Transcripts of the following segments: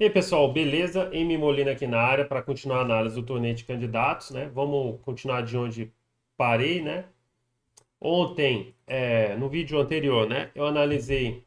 E aí, pessoal, beleza? Amy Molina aqui na área para continuar a análise do torneio de candidatos, né? Vamos continuar de onde parei, né? Ontem, é, no vídeo anterior, né, eu analisei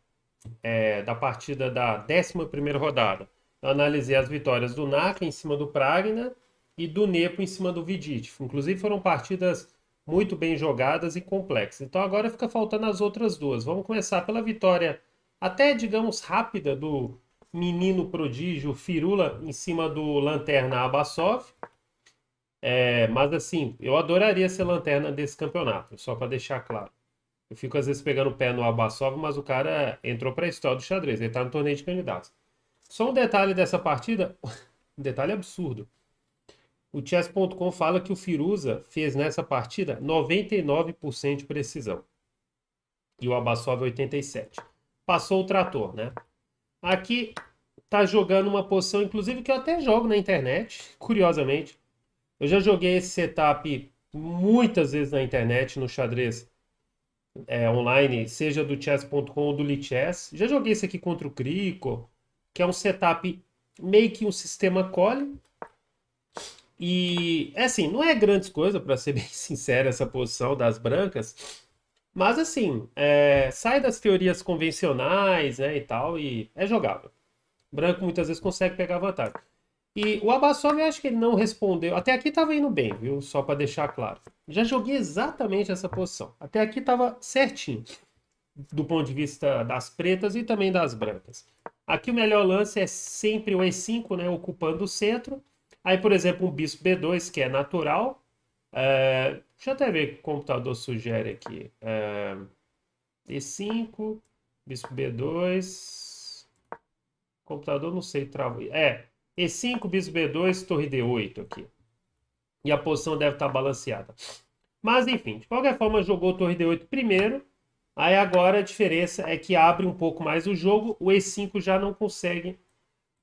é, da partida da 11ª rodada. Eu analisei as vitórias do Naka em cima do Pragna e do Nepo em cima do Vidit. Inclusive foram partidas muito bem jogadas e complexas. Então agora fica faltando as outras duas. Vamos começar pela vitória até, digamos, rápida do Menino Prodígio, Firula em cima do Lanterna Abasov. É, mas assim, eu adoraria ser lanterna desse campeonato, só para deixar claro. Eu fico às vezes pegando o pé no Abasov, mas o cara entrou para a história do xadrez, ele está no torneio de candidatos. Só um detalhe dessa partida, um detalhe absurdo. O chess.com fala que o Firuza fez nessa partida 99% de precisão. E o Abasov 87. Passou o trator, né? Aqui tá jogando uma posição, inclusive, que eu até jogo na internet, curiosamente. Eu já joguei esse setup muitas vezes na internet, no xadrez é, online, seja do chess.com ou do lichess. Já joguei esse aqui contra o Crico, que é um setup meio que um sistema cole. E, é assim, não é grande coisa para ser bem sincero, essa posição das brancas. Mas, assim, é, sai das teorias convencionais, né, e tal, e é jogável branco muitas vezes consegue pegar vantagem. E o Abasov, eu acho que ele não respondeu. Até aqui estava indo bem, viu? Só para deixar claro. Já joguei exatamente essa posição. Até aqui estava certinho. Do ponto de vista das pretas e também das brancas. Aqui o melhor lance é sempre o E5, né? Ocupando o centro. Aí, por exemplo, um bispo B2, que é natural. É... Deixa eu até ver o que o computador sugere aqui. É... E5, bispo B2, Computador, não sei, travou. É, E5, bispo B2, torre D8 aqui. E a posição deve estar balanceada. Mas, enfim, de qualquer forma, jogou torre D8 primeiro. Aí agora a diferença é que abre um pouco mais o jogo. O E5 já não consegue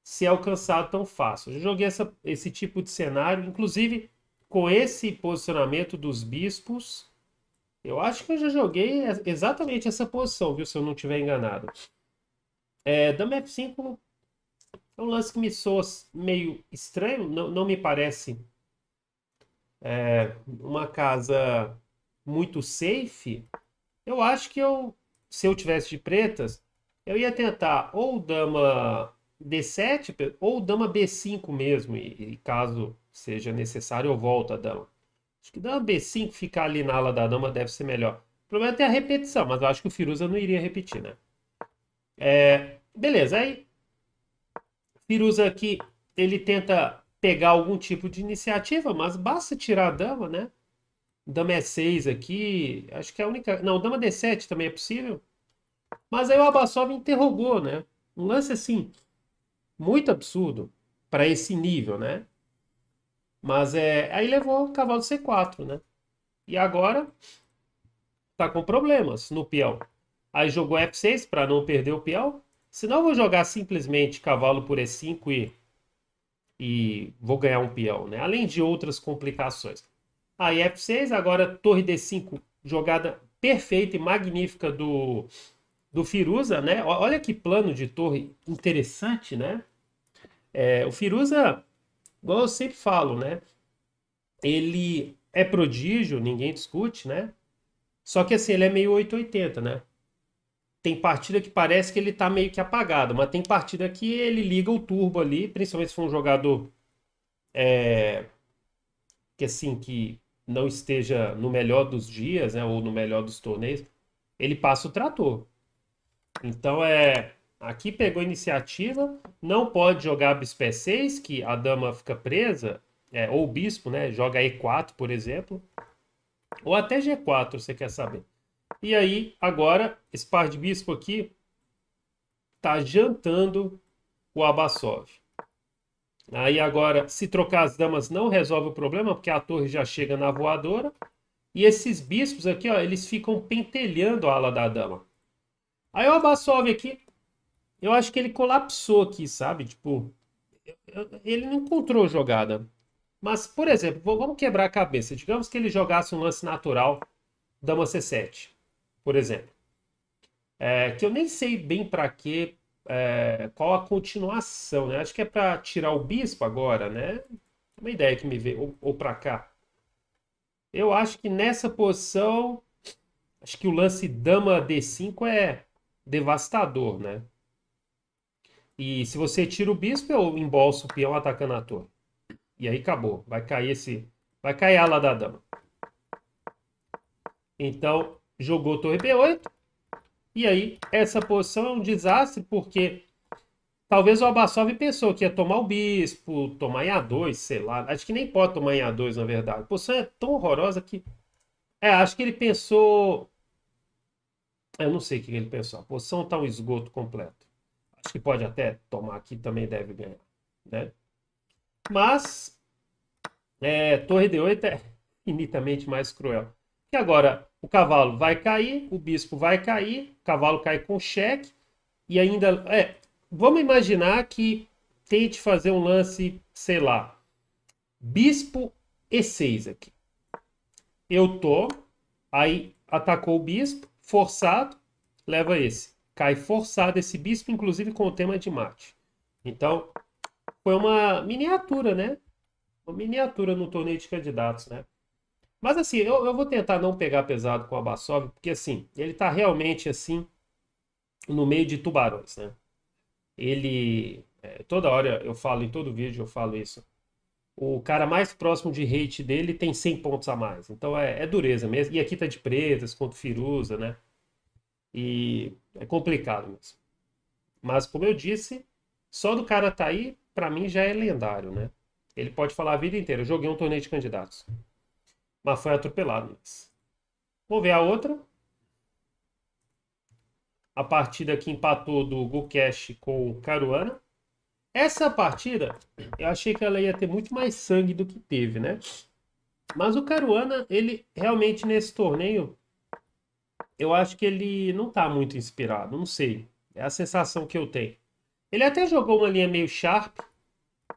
ser alcançado tão fácil. Eu joguei essa, esse tipo de cenário, inclusive com esse posicionamento dos bispos. Eu acho que eu já joguei exatamente essa posição, viu? Se eu não estiver enganado. É, Dama F5 é um lance que me soa meio estranho, não, não me parece é, uma casa muito safe. Eu acho que eu, se eu tivesse de pretas, eu ia tentar ou dama D7 ou dama B5 mesmo, e, e caso seja necessário eu volto a dama. Acho que dama B5 ficar ali na ala da dama deve ser melhor. O problema é ter a repetição, mas eu acho que o Firuza não iria repetir, né? É, beleza, aí Firuza aqui, ele tenta pegar algum tipo de iniciativa, mas basta tirar a dama, né? Dama é E6 aqui, acho que é a única... Não, dama D7 também é possível. Mas aí o Abasov interrogou, né? Um lance assim, muito absurdo para esse nível, né? Mas é, aí levou o cavalo C4, né? E agora tá com problemas no peão. Aí jogou F6 para não perder o peão. Senão eu vou jogar simplesmente cavalo por E5 e, e vou ganhar um peão, né? Além de outras complicações. Aí F6, agora torre D5, jogada perfeita e magnífica do, do Firuza, né? Olha que plano de torre interessante, né? É, o Firuza, igual eu sempre falo, né? Ele é prodígio, ninguém discute, né? Só que assim, ele é meio 880, né? tem partida que parece que ele está meio que apagado, mas tem partida que ele liga o turbo ali, principalmente se for um jogador é, que assim que não esteja no melhor dos dias, né, ou no melhor dos torneios, ele passa o trator. Então é aqui pegou iniciativa, não pode jogar bispo e6, que a dama fica presa, é, ou o bispo, né, joga e4, por exemplo, ou até g4, você quer saber. E aí, agora, esse par de bispo aqui está jantando o Abasov. Aí agora, se trocar as damas não resolve o problema, porque a torre já chega na voadora. E esses bispos aqui, ó, eles ficam pentelhando a ala da dama. Aí o Abasov aqui, eu acho que ele colapsou aqui, sabe? Tipo, ele não encontrou jogada. Mas, por exemplo, vamos quebrar a cabeça. Digamos que ele jogasse um lance natural, dama C7 por exemplo. É, que eu nem sei bem para quê, é, qual a continuação, né? Acho que é para tirar o bispo agora, né? É uma ideia que me veio, ou, ou para cá. Eu acho que nessa posição, acho que o lance dama D5 é devastador, né? E se você tira o bispo, eu embolso o peão atacando a torre. E aí acabou, vai cair esse, vai cair a ala da dama. Então, jogou torre B8. E aí, essa posição é um desastre, porque talvez o Abassov pensou que ia tomar o bispo, tomar em A2, sei lá. Acho que nem pode tomar em A2, na verdade. A posição é tão horrorosa que... É, acho que ele pensou... Eu não sei o que ele pensou. A posição tá um esgoto completo. Acho que pode até tomar aqui, também deve ganhar, né? Mas, é, torre D8 é infinitamente mais cruel que agora o cavalo vai cair, o bispo vai cair, o cavalo cai com cheque, e ainda. É, vamos imaginar que tente fazer um lance, sei lá, bispo e6 aqui. Eu tô, aí atacou o bispo, forçado, leva esse. Cai forçado esse bispo, inclusive com o tema de mate. Então, foi uma miniatura, né? Uma miniatura no torneio de candidatos, né? Mas assim, eu, eu vou tentar não pegar pesado com o Abassov, porque assim, ele tá realmente assim, no meio de tubarões, né? Ele, é, toda hora eu falo, em todo vídeo eu falo isso, o cara mais próximo de hate dele tem 100 pontos a mais. Então é, é dureza mesmo. E aqui tá de pretas, contra Firuza, né? E é complicado mesmo. Mas como eu disse, só do cara tá aí, para mim já é lendário, né? Ele pode falar a vida inteira, joguei um torneio de candidatos. Mas foi atropelado, Knicks. Vou ver a outra. A partida que empatou do Gukesh com o Caruana. Essa partida, eu achei que ela ia ter muito mais sangue do que teve, né? Mas o Caruana, ele realmente nesse torneio, eu acho que ele não tá muito inspirado, não sei. É a sensação que eu tenho. Ele até jogou uma linha meio sharp,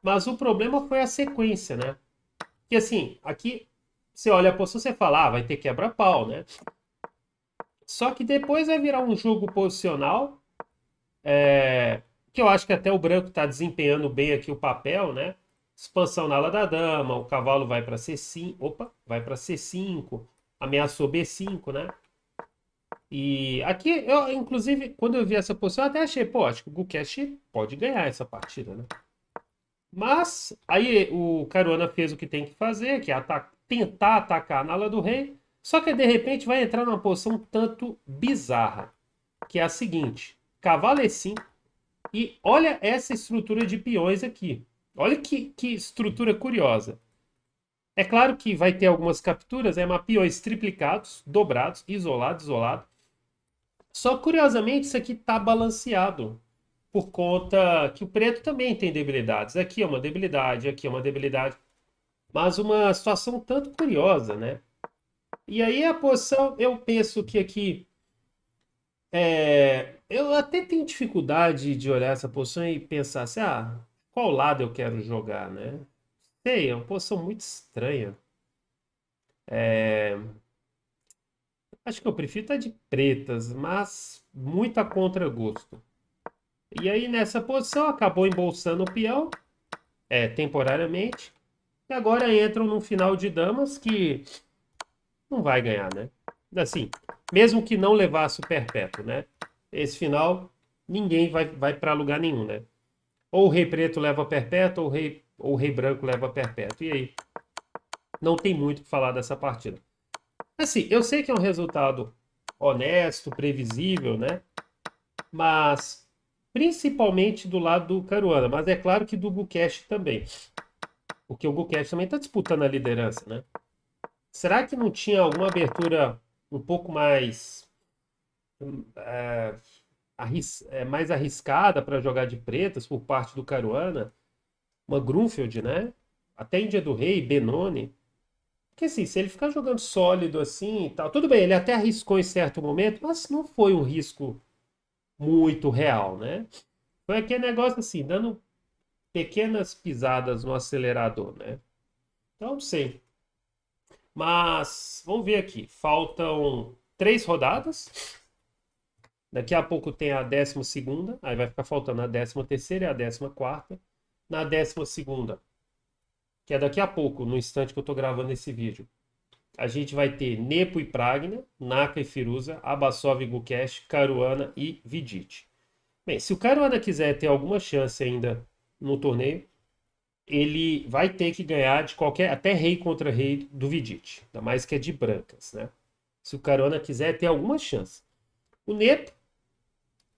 mas o problema foi a sequência, né? Que assim, aqui você olha a posição você fala, ah, vai ter quebra-pau, né? Só que depois vai virar um jogo posicional, é, que eu acho que até o branco está desempenhando bem aqui o papel, né? Expansão na ala da dama, o cavalo vai para C5, opa, vai para C5, ameaçou B5, né? E aqui, eu, inclusive, quando eu vi essa posição, eu até achei, pô, acho que o Gukesh pode ganhar essa partida, né? Mas aí o Caruana fez o que tem que fazer, que é atacar tentar atacar na ala do rei, só que de repente vai entrar numa posição um tanto bizarra, que é a seguinte: cavalo e E olha essa estrutura de peões aqui. Olha que, que estrutura curiosa. É claro que vai ter algumas capturas, é mas peões triplicados, dobrados, isolado, isolado. Só curiosamente isso aqui está balanceado por conta que o preto também tem debilidades. Aqui é uma debilidade, aqui é uma debilidade mas uma situação tanto curiosa, né? E aí a posição, eu penso que aqui. É, eu até tenho dificuldade de olhar essa posição e pensar assim, ah, qual lado eu quero jogar, né? Sei, é uma posição muito estranha. É, acho que eu prefiro estar de pretas, mas muito contra gosto. E aí nessa posição acabou embolsando o peão, é, temporariamente. E agora entram num final de damas que não vai ganhar, né? Assim, mesmo que não levasse o perpétuo, né? Esse final, ninguém vai, vai para lugar nenhum, né? Ou o rei preto leva perpétuo, ou o rei, ou o rei branco leva perpétuo. E aí? Não tem muito o que falar dessa partida. Assim, eu sei que é um resultado honesto, previsível, né? Mas principalmente do lado do Caruana, mas é claro que do Bukesh também. Porque o Gucast também está disputando a liderança, né? Será que não tinha alguma abertura um pouco mais. É, arris, é, mais arriscada para jogar de pretas por parte do Caruana? Uma Grunfeld, né? Até Índia do Rei, Benoni. Porque assim, se ele ficar jogando sólido assim e tal, tudo bem, ele até arriscou em certo momento, mas não foi um risco muito real, né? Foi aquele negócio assim, dando pequenas pisadas no acelerador, né? Então, sei. Mas vamos ver aqui. Faltam três rodadas. Daqui a pouco tem a décima segunda, aí vai ficar faltando a décima terceira e a décima quarta. Na décima segunda, que é daqui a pouco, no instante que eu estou gravando esse vídeo, a gente vai ter Nepo e Pragna, Naka e Firuza, Abasov e Gukesh, Caruana e Vidit. Bem, se o Caruana quiser ter alguma chance ainda no torneio, ele vai ter que ganhar de qualquer, até rei contra rei do Vidit ainda mais que é de brancas, né? Se o Carona quiser ter alguma chance. O Neto,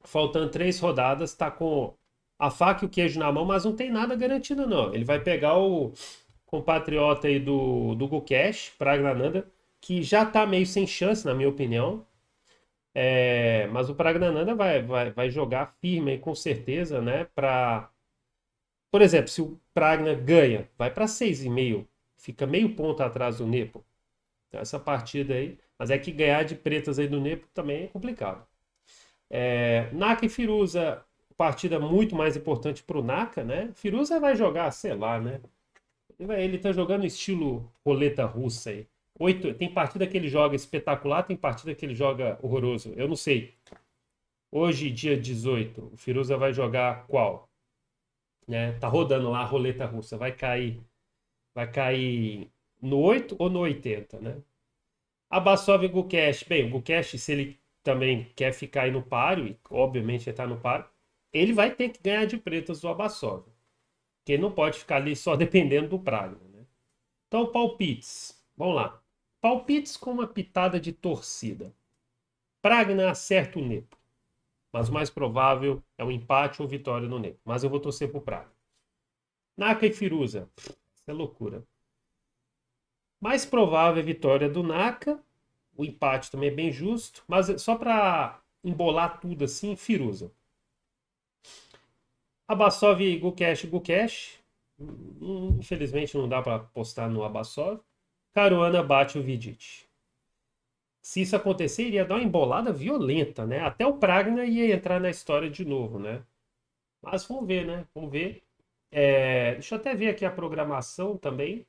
faltando três rodadas, está com a faca e o queijo na mão, mas não tem nada garantido, não. Ele vai pegar o compatriota aí do, do Gukesh, Pragnananda, que já está meio sem chance, na minha opinião. É, mas o Pragnananda vai, vai, vai jogar firme aí, com certeza, né? Para por exemplo, se o Pragna ganha, vai para 6,5, fica meio ponto atrás do Nepo. Então, essa partida aí, mas é que ganhar de pretas aí do Nepo também é complicado. É, Naka e Firuza, partida muito mais importante para o Naka, né? Firuza vai jogar, sei lá, né? Ele está jogando estilo roleta russa aí. Oito, tem partida que ele joga espetacular, tem partida que ele joga horroroso. Eu não sei. Hoje, dia 18, o Firuza vai jogar qual? né? Tá rodando lá a roleta russa, vai cair vai cair no 8 ou no 80, né? Abasov e Gukesh, bem, o Gukesh se ele também quer ficar aí no páreo, e obviamente ele tá no páreo, ele vai ter que ganhar de pretas do Abasov. Porque não pode ficar ali só dependendo do praga né? Então, palpites. Vamos lá. Palpites com uma pitada de torcida. Pragna acerta o Nepo mas o mais provável é um empate ou vitória no Ney. Mas eu vou torcer pro Praga. Naka e Firuza. isso é loucura. Mais provável é vitória do Naka. O empate também é bem justo. Mas é só para embolar tudo assim, Firuza. Abassov e Gukesh, Gukesh. Hum, hum, infelizmente não dá para postar no Abassov. Caruana bate o Vidic se isso acontecer, iria dar uma embolada violenta, né? Até o Pragna ia entrar na história de novo, né? Mas vamos ver, né? Vamos ver. É, deixa eu até ver aqui a programação também.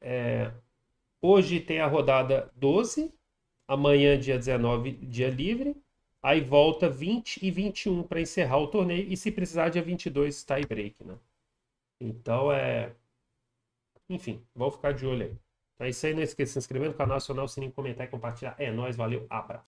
É, hoje tem a rodada 12, amanhã, dia 19, dia livre. Aí volta 20 e 21 para encerrar o torneio. E se precisar, dia 22, tie break, né? Então é. Enfim, vamos ficar de olho aí. Então é isso aí, não esqueça de se inscrever no canal, acionar o sininho, comentar e compartilhar. É nóis, valeu, abraço.